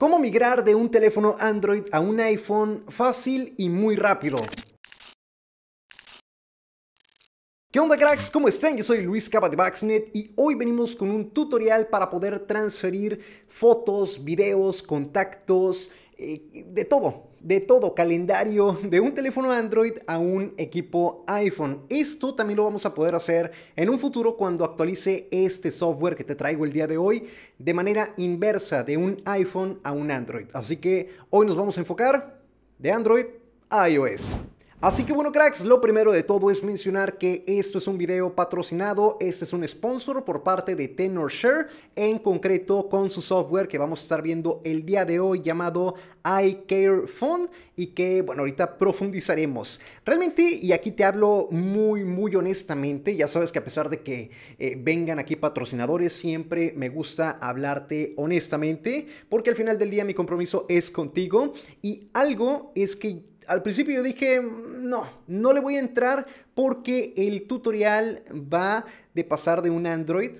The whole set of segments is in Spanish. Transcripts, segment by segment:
¿Cómo migrar de un teléfono Android a un iPhone fácil y muy rápido? ¿Qué onda cracks? ¿Cómo están? Yo soy Luis Capa de Baxnet y hoy venimos con un tutorial para poder transferir fotos, videos, contactos, eh, de todo, de todo, calendario, de un teléfono Android a un equipo iPhone. Esto también lo vamos a poder hacer en un futuro cuando actualice este software que te traigo el día de hoy de manera inversa, de un iPhone a un Android. Así que hoy nos vamos a enfocar de Android a iOS. Así que bueno cracks, lo primero de todo es mencionar que esto es un video patrocinado, este es un sponsor por parte de TenorShare, en concreto con su software que vamos a estar viendo el día de hoy llamado iCareFone y que bueno, ahorita profundizaremos. Realmente, y aquí te hablo muy muy honestamente, ya sabes que a pesar de que eh, vengan aquí patrocinadores, siempre me gusta hablarte honestamente, porque al final del día mi compromiso es contigo y algo es que al principio yo dije, no, no le voy a entrar porque el tutorial va de pasar de un Android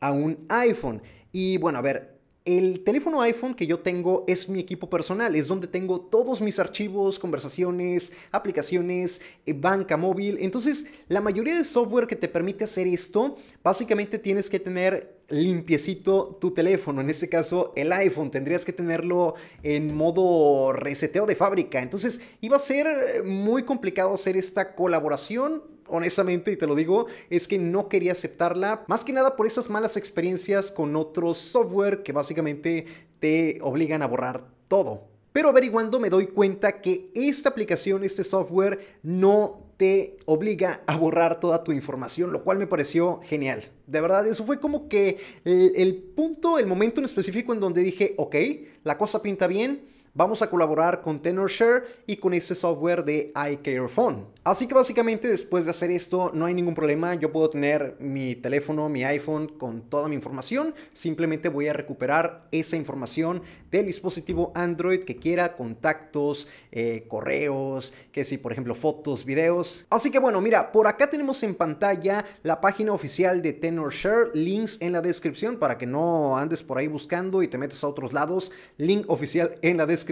a un iPhone. Y bueno, a ver, el teléfono iPhone que yo tengo es mi equipo personal, es donde tengo todos mis archivos, conversaciones, aplicaciones, eh, banca móvil. Entonces, la mayoría de software que te permite hacer esto, básicamente tienes que tener limpiecito tu teléfono, en este caso el iPhone, tendrías que tenerlo en modo reseteo de fábrica, entonces iba a ser eh, muy complicado hacer esta colaboración, honestamente, y te lo digo, es que no quería aceptarla, más que nada por esas malas experiencias con otros software que básicamente te obligan a borrar todo. Pero averiguando me doy cuenta que esta aplicación, este software, no te obliga a borrar toda tu información, lo cual me pareció genial. De verdad, eso fue como que el, punto, el momento en específico en donde dije, ok, la cosa pinta bien vamos a colaborar con TenorShare y con ese software de iCareFone. Así que básicamente después de hacer esto no hay ningún problema, yo puedo tener mi teléfono, mi iPhone con toda mi información, simplemente voy a recuperar esa información del dispositivo Android que quiera, contactos, eh, correos, que si por ejemplo fotos, videos. Así que bueno, mira, por acá tenemos en pantalla la página oficial de TenorShare, links en la descripción para que no andes por ahí buscando y te metas a otros lados, link oficial en la descripción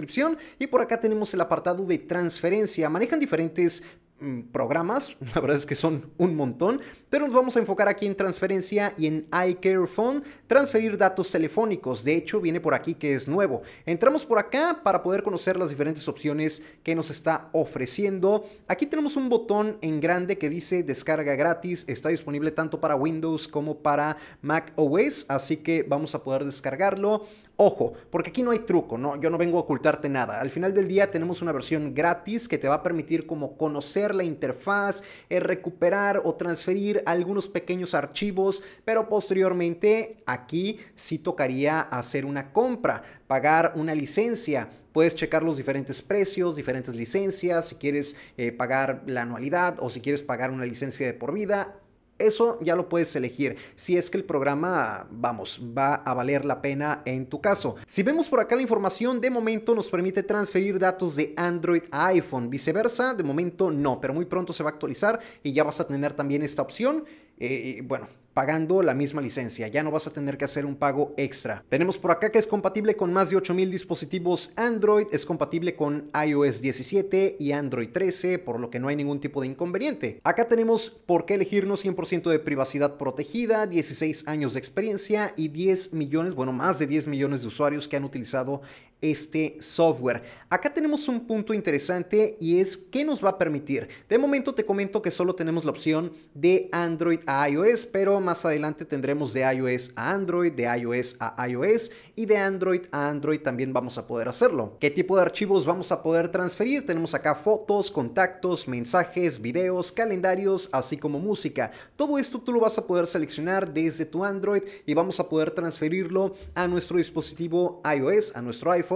y por acá tenemos el apartado de transferencia. Manejan diferentes mm, programas, la verdad es que son un montón, pero nos vamos a enfocar aquí en transferencia y en iCareFone transferir datos telefónicos, de hecho viene por aquí que es nuevo. Entramos por acá para poder conocer las diferentes opciones que nos está ofreciendo. Aquí tenemos un botón en grande que dice descarga gratis, está disponible tanto para Windows como para Mac OS, así que vamos a poder descargarlo. Ojo, porque aquí no hay truco, no, yo no vengo a ocultarte nada. Al final del día tenemos una versión gratis que te va a permitir como conocer la interfaz, eh, recuperar o transferir algunos pequeños archivos, pero posteriormente aquí sí tocaría hacer una compra, pagar una licencia, puedes checar los diferentes precios, diferentes licencias, si quieres eh, pagar la anualidad o si quieres pagar una licencia de por vida, eso ya lo puedes elegir, si es que el programa, vamos, va a valer la pena en tu caso. Si vemos por acá la información, de momento nos permite transferir datos de Android a iPhone, viceversa, de momento no, pero muy pronto se va a actualizar y ya vas a tener también esta opción. Eh, bueno, pagando la misma licencia. Ya no vas a tener que hacer un pago extra. Tenemos por acá que es compatible con más de 8000 dispositivos Android, es compatible con iOS 17 y Android 13, por lo que no hay ningún tipo de inconveniente. Acá tenemos por qué elegirnos 100% de privacidad protegida, 16 años de experiencia y 10 millones, bueno, más de 10 millones de usuarios que han utilizado este software. Acá tenemos un punto interesante y es que nos va a permitir. De momento te comento que solo tenemos la opción de Android a iOS, pero más adelante tendremos de iOS a Android, de iOS a iOS y de Android a Android también vamos a poder hacerlo. ¿Qué tipo de archivos vamos a poder transferir? Tenemos acá fotos, contactos, mensajes, videos, calendarios, así como música. Todo esto tú lo vas a poder seleccionar desde tu Android y vamos a poder transferirlo a nuestro dispositivo iOS, a nuestro iPhone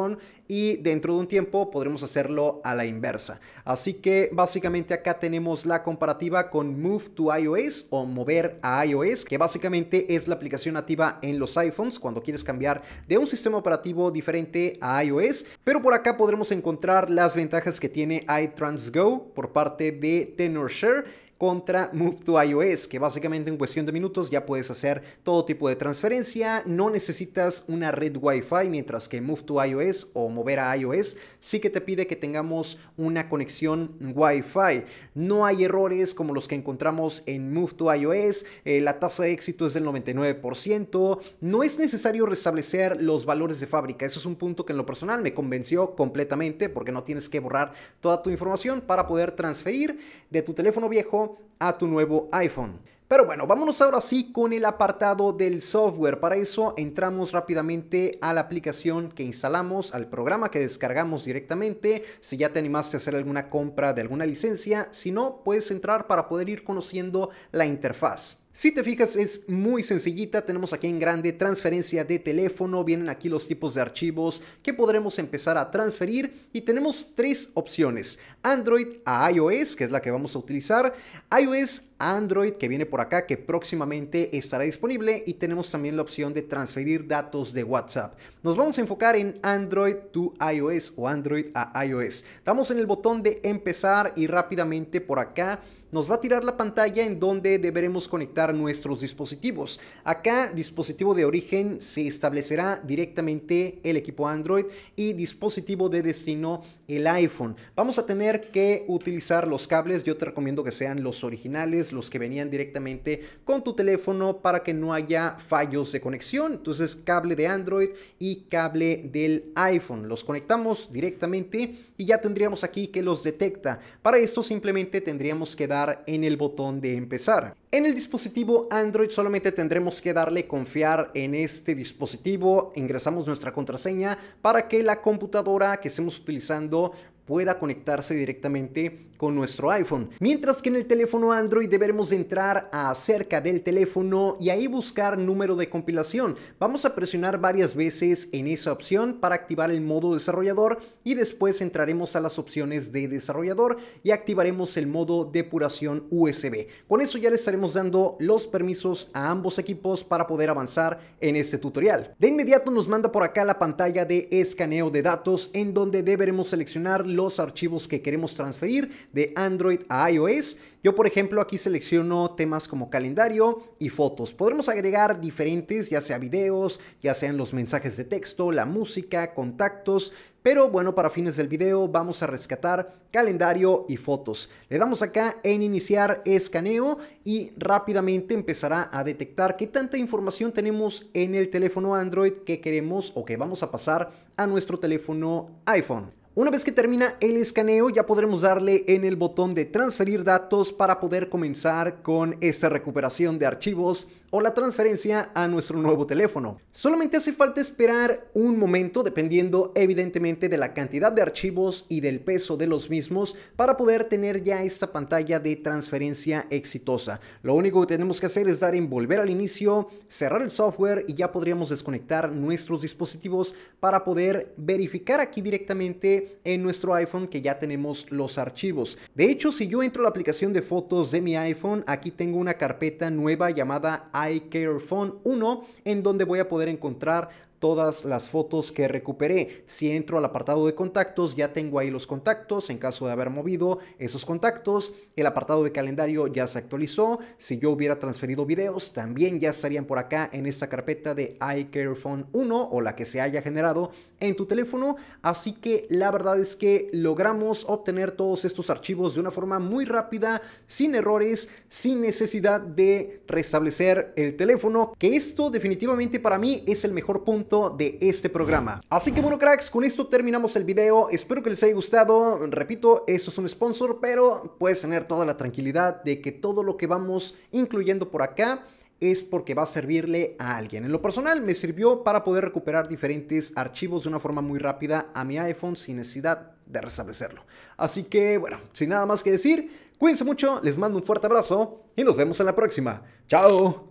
y dentro de un tiempo podremos hacerlo a la inversa. Así que básicamente acá tenemos la comparativa con Move to iOS o mover a iOS, que básicamente es la aplicación nativa en los iPhones cuando quieres cambiar de un sistema operativo diferente a iOS. Pero por acá podremos encontrar las ventajas que tiene iTransGo por parte de TenorShare contra Move to iOS, que básicamente en cuestión de minutos ya puedes hacer todo tipo de transferencia, no necesitas una red Wi-Fi, mientras que Move to iOS o mover a iOS sí que te pide que tengamos una conexión Wi-Fi. No hay errores como los que encontramos en Move to iOS, eh, la tasa de éxito es del 99%, no es necesario restablecer los valores de fábrica, eso es un punto que en lo personal me convenció completamente porque no tienes que borrar toda tu información para poder transferir de tu teléfono viejo a tu nuevo iPhone. Pero bueno, vámonos ahora sí con el apartado del software. Para eso entramos rápidamente a la aplicación que instalamos, al programa que descargamos directamente. Si ya te animaste a hacer alguna compra de alguna licencia, si no, puedes entrar para poder ir conociendo la interfaz. Si te fijas es muy sencillita, tenemos aquí en grande transferencia de teléfono, vienen aquí los tipos de archivos que podremos empezar a transferir y tenemos tres opciones, Android a iOS, que es la que vamos a utilizar, iOS a Android que viene por acá que próximamente estará disponible y tenemos también la opción de transferir datos de WhatsApp. Nos vamos a enfocar en Android to iOS o Android a iOS. Damos en el botón de empezar y rápidamente por acá nos va a tirar la pantalla en donde deberemos conectar nuestros dispositivos. Acá, dispositivo de origen, se establecerá directamente el equipo Android y dispositivo de destino, el iPhone. Vamos a tener que utilizar los cables, yo te recomiendo que sean los originales, los que venían directamente con tu teléfono para que no haya fallos de conexión. Entonces, cable de Android y cable del iPhone. Los conectamos directamente y ya tendríamos aquí que los detecta. Para esto simplemente tendríamos que dar en el botón de empezar. En el dispositivo Android solamente tendremos que darle confiar en este dispositivo, ingresamos nuestra contraseña para que la computadora que estemos utilizando pueda conectarse directamente con nuestro iPhone. Mientras que en el teléfono Android deberemos entrar a cerca del teléfono y ahí buscar número de compilación. Vamos a presionar varias veces en esa opción para activar el modo desarrollador y después entraremos a las opciones de desarrollador y activaremos el modo depuración USB. Con eso ya les estaremos dando los permisos a ambos equipos para poder avanzar en este tutorial. De inmediato nos manda por acá la pantalla de escaneo de datos en donde deberemos seleccionar los archivos que queremos transferir de Android a iOS. Yo por ejemplo aquí selecciono temas como calendario y fotos. Podremos agregar diferentes, ya sea videos, ya sean los mensajes de texto, la música, contactos, pero bueno, para fines del video vamos a rescatar calendario y fotos. Le damos acá en iniciar escaneo y rápidamente empezará a detectar qué tanta información tenemos en el teléfono Android que queremos o que vamos a pasar a nuestro teléfono iPhone. Una vez que termina el escaneo ya podremos darle en el botón de transferir datos para poder comenzar con esta recuperación de archivos o la transferencia a nuestro nuevo teléfono. Solamente hace falta esperar un momento dependiendo evidentemente de la cantidad de archivos y del peso de los mismos para poder tener ya esta pantalla de transferencia exitosa. Lo único que tenemos que hacer es dar en volver al inicio, cerrar el software y ya podríamos desconectar nuestros dispositivos para poder verificar aquí directamente en nuestro iPhone que ya tenemos los archivos. De hecho, si yo entro a la aplicación de fotos de mi iPhone, aquí tengo una carpeta nueva llamada iCare 1, en donde voy a poder encontrar todas las fotos que recuperé. Si entro al apartado de contactos, ya tengo ahí los contactos en caso de haber movido esos contactos. El apartado de calendario ya se actualizó. Si yo hubiera transferido videos, también ya estarían por acá en esta carpeta de iCareFone 1 o la que se haya generado en tu teléfono. Así que la verdad es que logramos obtener todos estos archivos de una forma muy rápida, sin errores, sin necesidad de restablecer el teléfono. Que esto definitivamente para mí es el mejor punto de este programa. Así que bueno cracks, con esto terminamos el video, espero que les haya gustado, repito, esto es un sponsor, pero puedes tener toda la tranquilidad de que todo lo que vamos incluyendo por acá es porque va a servirle a alguien. En lo personal me sirvió para poder recuperar diferentes archivos de una forma muy rápida a mi iPhone sin necesidad de restablecerlo. Así que bueno, sin nada más que decir, cuídense mucho, les mando un fuerte abrazo y nos vemos en la próxima. ¡Chao!